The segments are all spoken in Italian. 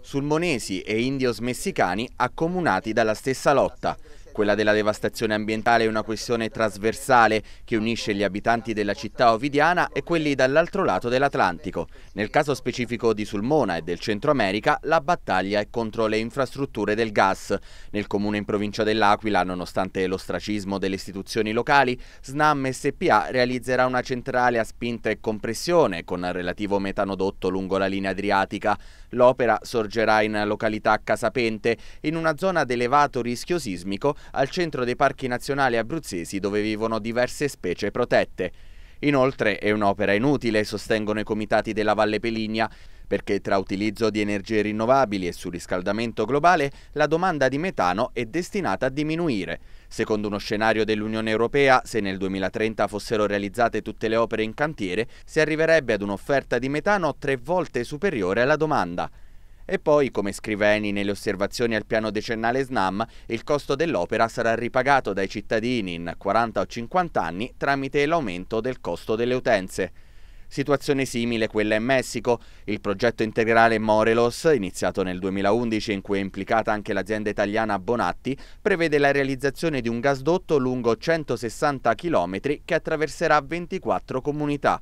sulmonesi e indios messicani accomunati dalla stessa lotta, quella della devastazione ambientale è una questione trasversale che unisce gli abitanti della città ovidiana e quelli dall'altro lato dell'Atlantico. Nel caso specifico di Sulmona e del Centro America, la battaglia è contro le infrastrutture del gas. Nel comune in provincia dell'Aquila, nonostante l'ostracismo delle istituzioni locali, SNAM SPA realizzerà una centrale a spinta e compressione con relativo metanodotto lungo la linea adriatica. L'opera sorgerà in località Casapente, in una zona ad elevato rischio sismico al centro dei parchi nazionali abruzzesi dove vivono diverse specie protette. Inoltre è un'opera inutile, sostengono i comitati della Valle Peligna, perché tra utilizzo di energie rinnovabili e surriscaldamento globale la domanda di metano è destinata a diminuire. Secondo uno scenario dell'Unione Europea, se nel 2030 fossero realizzate tutte le opere in cantiere, si arriverebbe ad un'offerta di metano tre volte superiore alla domanda. E poi, come scriveni nelle osservazioni al piano decennale SNAM, il costo dell'opera sarà ripagato dai cittadini in 40 o 50 anni tramite l'aumento del costo delle utenze. Situazione simile quella in Messico. Il progetto integrale Morelos, iniziato nel 2011 in cui è implicata anche l'azienda italiana Bonatti, prevede la realizzazione di un gasdotto lungo 160 km che attraverserà 24 comunità.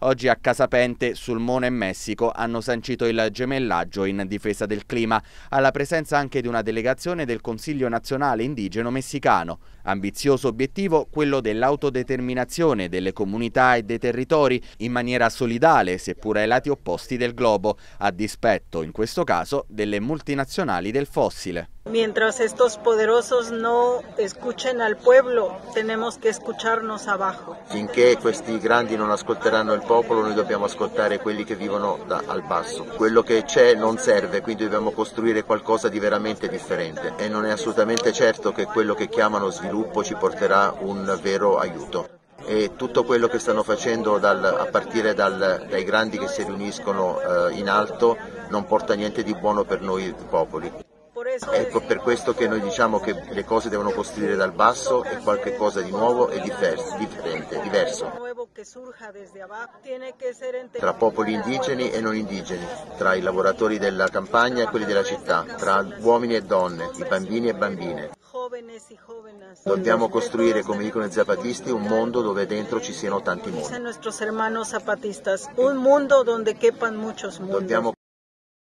Oggi a Casapente, Sulmona e Messico hanno sancito il gemellaggio in difesa del clima, alla presenza anche di una delegazione del Consiglio nazionale indigeno messicano. Ambizioso obiettivo quello dell'autodeterminazione delle comunità e dei territori in maniera solidale, seppur ai lati opposti del globo, a dispetto, in questo caso, delle multinazionali del fossile. Mientras estos poderosos no escuchen al pueblo, tenemos che escucharnos abajo. Finché questi grandi non ascolteranno il popolo, noi dobbiamo ascoltare quelli che vivono da, al basso. Quello che c'è non serve, quindi dobbiamo costruire qualcosa di veramente differente e non è assolutamente certo che quello che chiamano sviluppo ci porterà un vero aiuto e tutto quello che stanno facendo dal, a partire dal, dai grandi che si riuniscono eh, in alto non porta niente di buono per noi popoli. Ecco per questo che noi diciamo che le cose devono costruire dal basso e qualche cosa di nuovo e diverso, differente, diverso. Tra popoli indigeni e non indigeni, tra i lavoratori della campagna e quelli della città, tra uomini e donne, i bambini e bambine. Dobbiamo costruire, come dicono i zapatisti, un mondo dove dentro ci siano tanti mondi. Dobbiamo